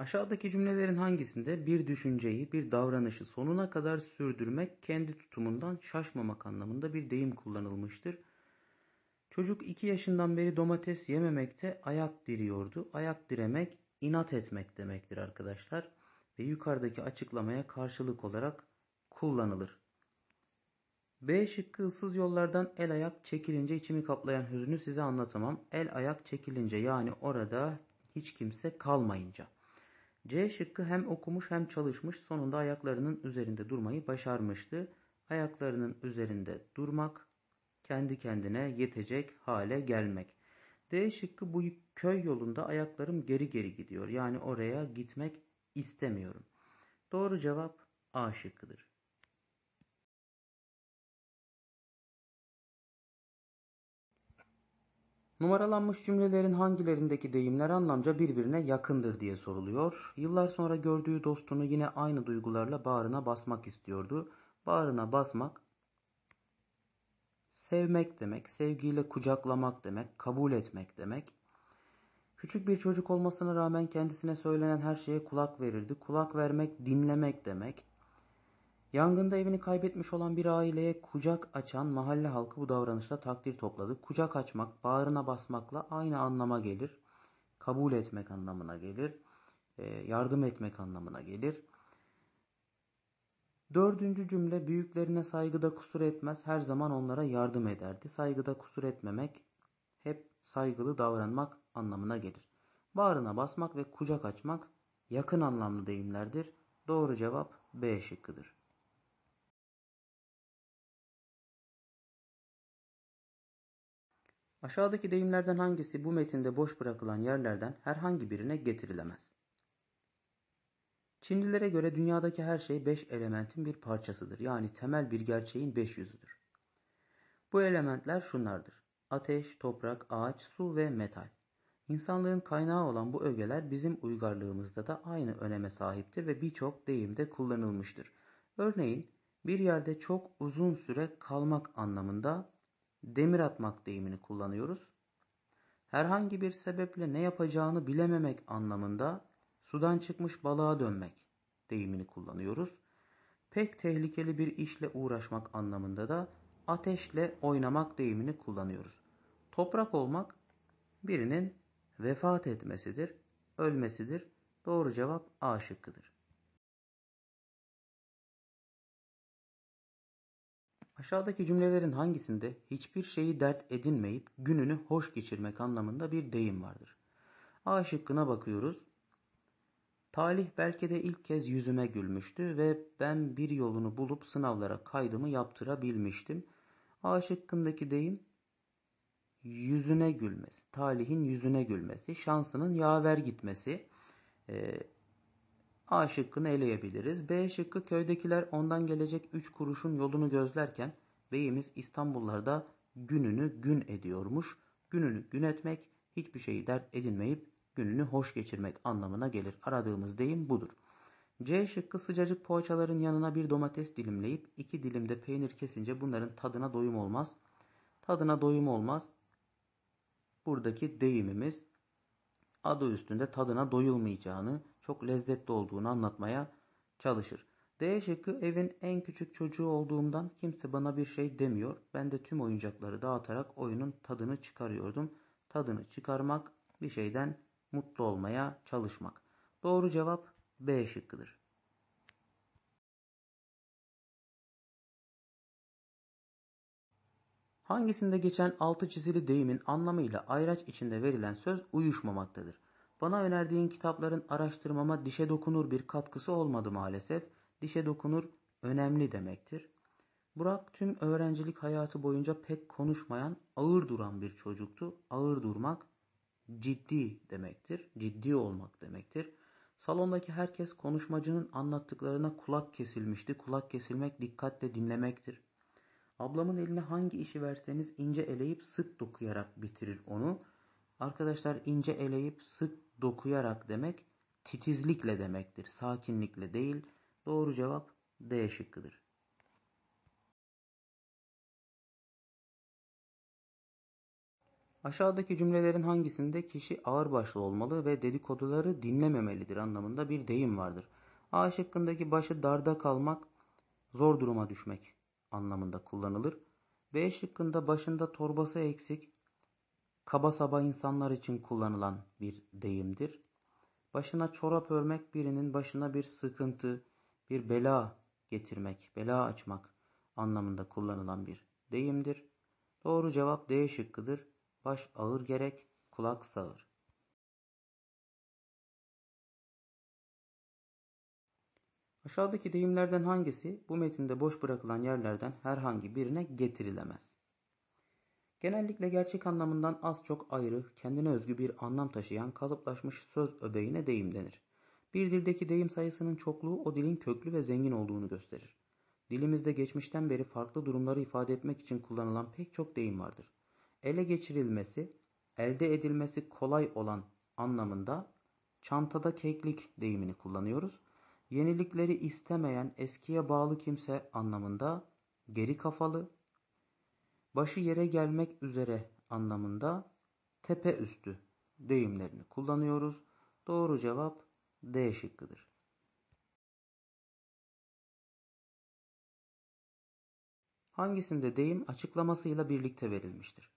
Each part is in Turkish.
Aşağıdaki cümlelerin hangisinde bir düşünceyi, bir davranışı sonuna kadar sürdürmek, kendi tutumundan şaşmamak anlamında bir deyim kullanılmıştır? Çocuk 2 yaşından beri domates yememekte ayak diriyordu. Ayak diremek inat etmek demektir arkadaşlar ve yukarıdaki açıklamaya karşılık olarak kullanılır. B şıkkı ıssız yollardan el ayak çekilince içimi kaplayan hüznü size anlatamam. El ayak çekilince yani orada hiç kimse kalmayınca. C şıkkı hem okumuş hem çalışmış sonunda ayaklarının üzerinde durmayı başarmıştı. Ayaklarının üzerinde durmak kendi kendine yetecek hale gelmek. D şıkkı bu köy yolunda ayaklarım geri geri gidiyor. Yani oraya gitmek istemiyorum. Doğru cevap A şıkkıdır. Numaralanmış cümlelerin hangilerindeki deyimler anlamca birbirine yakındır diye soruluyor. Yıllar sonra gördüğü dostunu yine aynı duygularla bağrına basmak istiyordu. Bağrına basmak sevmek demek, sevgiyle kucaklamak demek, kabul etmek demek. Küçük bir çocuk olmasına rağmen kendisine söylenen her şeye kulak verirdi. Kulak vermek dinlemek demek. Yangında evini kaybetmiş olan bir aileye kucak açan mahalle halkı bu davranışta takdir topladı. Kucak açmak, bağrına basmakla aynı anlama gelir. Kabul etmek anlamına gelir. Ee, yardım etmek anlamına gelir. Dördüncü cümle büyüklerine saygıda kusur etmez her zaman onlara yardım ederdi. Saygıda kusur etmemek hep saygılı davranmak anlamına gelir. Bağrına basmak ve kucak açmak yakın anlamlı deyimlerdir. Doğru cevap B şıkkıdır. Aşağıdaki deyimlerden hangisi bu metinde boş bırakılan yerlerden herhangi birine getirilemez? Çinlilere göre dünyadaki her şey beş elementin bir parçasıdır. Yani temel bir gerçeğin beş yüzüdür. Bu elementler şunlardır. Ateş, toprak, ağaç, su ve metal. İnsanlığın kaynağı olan bu ögeler bizim uygarlığımızda da aynı öneme sahiptir ve birçok deyimde kullanılmıştır. Örneğin bir yerde çok uzun süre kalmak anlamında demir atmak deyimini kullanıyoruz. Herhangi bir sebeple ne yapacağını bilememek anlamında sudan çıkmış balığa dönmek deyimini kullanıyoruz. Pek tehlikeli bir işle uğraşmak anlamında da ateşle oynamak deyimini kullanıyoruz. Toprak olmak birinin vefat etmesidir, ölmesidir. Doğru cevap A şıkkıdır. Aşağıdaki cümlelerin hangisinde hiçbir şeyi dert edinmeyip gününü hoş geçirmek anlamında bir deyim vardır? A şıkkına bakıyoruz. Talih belki de ilk kez yüzüme gülmüştü ve ben bir yolunu bulup sınavlara kaydımı yaptırabilmiştim. A şıkkındaki deyim yüzüne gülmesi, talihin yüzüne gülmesi, şansının yaver gitmesi. E, A şıkkını eleyebiliriz. B şıkkı köydekiler ondan gelecek 3 kuruşun yolunu gözlerken beyimiz İstanbullarda gününü gün ediyormuş. Gününü gün etmek hiçbir şeyi dert edinmeyip gününü hoş geçirmek anlamına gelir. Aradığımız deyim budur. C şıkkı sıcacık poğaçaların yanına bir domates dilimleyip iki dilimde peynir kesince bunların tadına doyum olmaz. Tadına doyum olmaz. Buradaki deyimimiz adı üstünde tadına doyulmayacağını, çok lezzetli olduğunu anlatmaya çalışır. D şıkkı evin en küçük çocuğu olduğumdan kimse bana bir şey demiyor. Ben de tüm oyuncakları dağıtarak oyunun tadını çıkarıyordum. Tadını çıkarmak bir şeyden mutlu olmaya çalışmak. Doğru cevap B şıkkıdır. Hangisinde geçen altı çizili deyimin anlamıyla ayraç içinde verilen söz uyuşmamaktadır. Bana önerdiğin kitapların araştırmama dişe dokunur bir katkısı olmadı maalesef. Dişe dokunur önemli demektir. Burak tüm öğrencilik hayatı boyunca pek konuşmayan, ağır duran bir çocuktu. Ağır durmak ciddi demektir. Ciddi olmak demektir. Salondaki herkes konuşmacının anlattıklarına kulak kesilmişti. Kulak kesilmek dikkatle dinlemektir. Ablamın eline hangi işi verseniz ince eleyip sık dokuyarak bitirir onu. Arkadaşlar ince eleyip sık dokuyarak demek titizlikle demektir. Sakinlikle değil. Doğru cevap D şıkkıdır. Aşağıdaki cümlelerin hangisinde kişi ağırbaşlı olmalı ve dedikoduları dinlememelidir anlamında bir deyim vardır. A şıkkındaki başı darda kalmak, zor duruma düşmek anlamında kullanılır. B şıkkında başında torbası eksik, kaba saba insanlar için kullanılan bir deyimdir. Başına çorap örmek birinin başına bir sıkıntı, bir bela getirmek, bela açmak anlamında kullanılan bir deyimdir. Doğru cevap D şıkkıdır. Baş ağır gerek, kulak sağır. Aşağıdaki deyimlerden hangisi bu metinde boş bırakılan yerlerden herhangi birine getirilemez? Genellikle gerçek anlamından az çok ayrı, kendine özgü bir anlam taşıyan kalıplaşmış söz öbeğine deyim denir. Bir dildeki deyim sayısının çokluğu o dilin köklü ve zengin olduğunu gösterir. Dilimizde geçmişten beri farklı durumları ifade etmek için kullanılan pek çok deyim vardır. Ele geçirilmesi, elde edilmesi kolay olan anlamında çantada keklik deyimini kullanıyoruz yenilikleri istemeyen eskiye bağlı kimse anlamında, geri kafalı, başı yere gelmek üzere anlamında tepe üstü deyimlerini kullanıyoruz. Doğru cevap D şıkkıdır. Hangisinde deyim açıklamasıyla birlikte verilmiştir?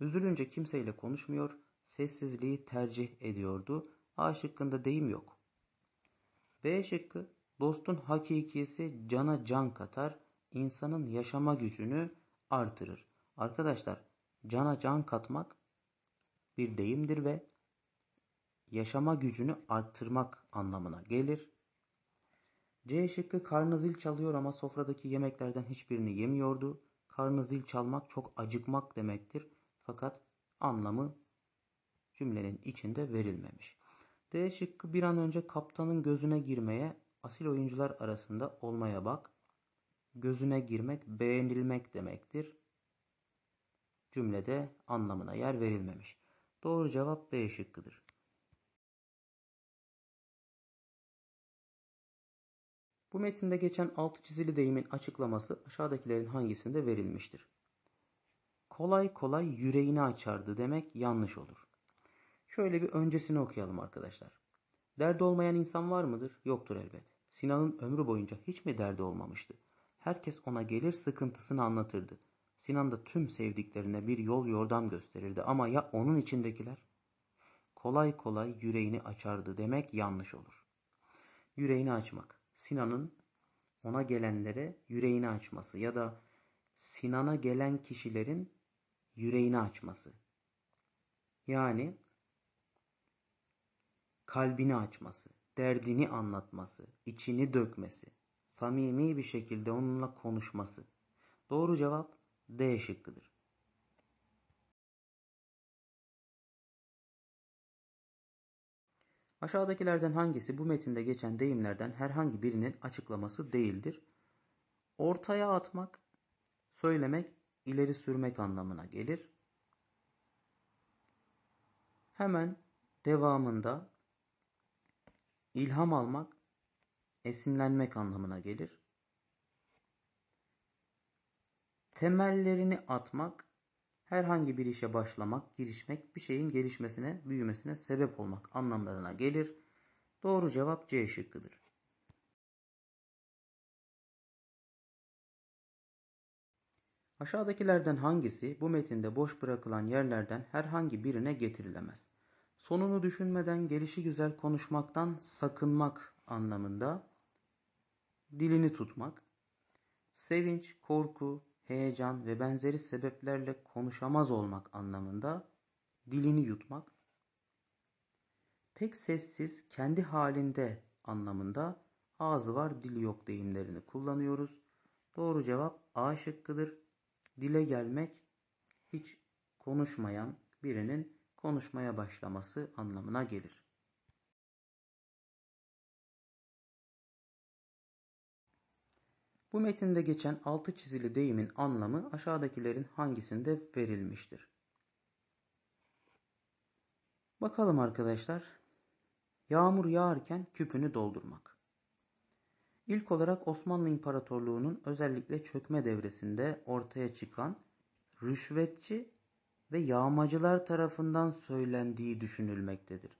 Üzülünce kimseyle konuşmuyor, sessizliği tercih ediyordu. A şıkkında deyim yok. B şıkkı dostun hakikisi cana can katar, insanın yaşama gücünü artırır. Arkadaşlar cana can katmak bir deyimdir ve yaşama gücünü arttırmak anlamına gelir. C şıkkı karnı zil çalıyor ama sofradaki yemeklerden hiçbirini yemiyordu. Karnı zil çalmak çok acıkmak demektir. Fakat anlamı cümlenin içinde verilmemiş. D şıkkı bir an önce kaptanın gözüne girmeye, asil oyuncular arasında olmaya bak. Gözüne girmek beğenilmek demektir. Cümlede anlamına yer verilmemiş. Doğru cevap B şıkkıdır. Bu metinde geçen altı çizili deyimin açıklaması aşağıdakilerin hangisinde verilmiştir? Kolay kolay yüreğini açardı demek yanlış olur. Şöyle bir öncesini okuyalım arkadaşlar. Derdi olmayan insan var mıdır? Yoktur elbet. Sinan'ın ömrü boyunca hiç mi derdi olmamıştı? Herkes ona gelir sıkıntısını anlatırdı. Sinan da tüm sevdiklerine bir yol yordam gösterirdi ama ya onun içindekiler? Kolay kolay yüreğini açardı demek yanlış olur. Yüreğini açmak. Sinan'ın ona gelenlere yüreğini açması ya da Sinan'a gelen kişilerin yüreğini açması. Yani kalbini açması, derdini anlatması, içini dökmesi, samimi bir şekilde onunla konuşması. Doğru cevap D şıkkıdır. Aşağıdakilerden hangisi bu metinde geçen deyimlerden herhangi birinin açıklaması değildir? Ortaya atmak, söylemek, ileri sürmek anlamına gelir. Hemen devamında İlham almak, esinlenmek anlamına gelir. Temellerini atmak, herhangi bir işe başlamak, girişmek, bir şeyin gelişmesine, büyümesine sebep olmak anlamlarına gelir. Doğru cevap C şıkkıdır. Aşağıdakilerden hangisi bu metinde boş bırakılan yerlerden herhangi birine getirilemez? sonunu düşünmeden gelişi güzel konuşmaktan sakınmak anlamında dilini tutmak, sevinç, korku, heyecan ve benzeri sebeplerle konuşamaz olmak anlamında dilini yutmak, pek sessiz, kendi halinde anlamında ağzı var dili yok deyimlerini kullanıyoruz. Doğru cevap A şıkkıdır. Dile gelmek hiç konuşmayan birinin konuşmaya başlaması anlamına gelir. Bu metinde geçen altı çizili deyimin anlamı aşağıdakilerin hangisinde verilmiştir? Bakalım arkadaşlar. Yağmur yağarken küpünü doldurmak. İlk olarak Osmanlı İmparatorluğu'nun özellikle çökme devresinde ortaya çıkan rüşvetçi ve yağmacılar tarafından söylendiği düşünülmektedir.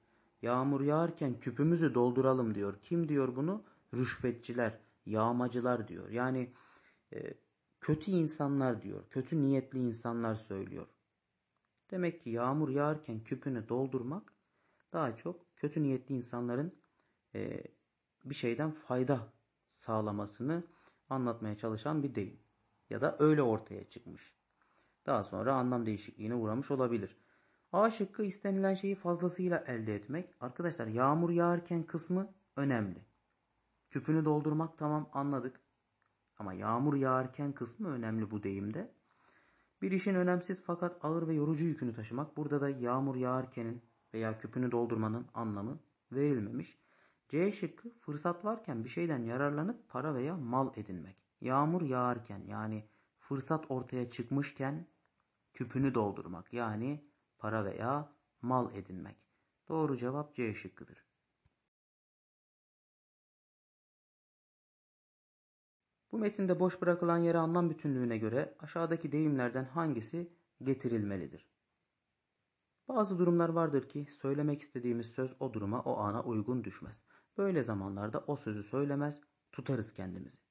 Yağmur yağarken küpümüzü dolduralım diyor. Kim diyor bunu? Rüşvetçiler, yağmacılar diyor. Yani e, kötü insanlar diyor. Kötü niyetli insanlar söylüyor. Demek ki yağmur yağarken küpünü doldurmak daha çok kötü niyetli insanların e, bir şeyden fayda sağlamasını anlatmaya çalışan bir deyim. Ya da öyle ortaya çıkmış daha sonra anlam değişikliğine uğramış olabilir. A şıkkı istenilen şeyi fazlasıyla elde etmek. Arkadaşlar yağmur yağarken kısmı önemli. Küpünü doldurmak tamam anladık. Ama yağmur yağarken kısmı önemli bu deyimde. Bir işin önemsiz fakat ağır ve yorucu yükünü taşımak. Burada da yağmur yağarkenin veya küpünü doldurmanın anlamı verilmemiş. C şıkkı fırsat varken bir şeyden yararlanıp para veya mal edinmek. Yağmur yağarken yani fırsat ortaya çıkmışken küpünü doldurmak yani para veya mal edinmek. Doğru cevap C şıkkıdır. Bu metinde boş bırakılan yere anlam bütünlüğüne göre aşağıdaki deyimlerden hangisi getirilmelidir? Bazı durumlar vardır ki söylemek istediğimiz söz o duruma o ana uygun düşmez. Böyle zamanlarda o sözü söylemez, tutarız kendimizi.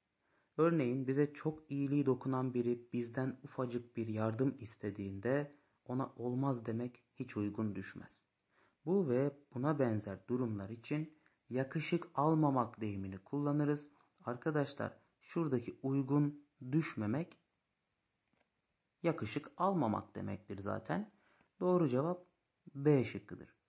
Örneğin bize çok iyiliği dokunan biri bizden ufacık bir yardım istediğinde ona olmaz demek hiç uygun düşmez. Bu ve buna benzer durumlar için yakışık almamak deyimini kullanırız. Arkadaşlar şuradaki uygun düşmemek yakışık almamak demektir zaten. Doğru cevap B şıkkıdır.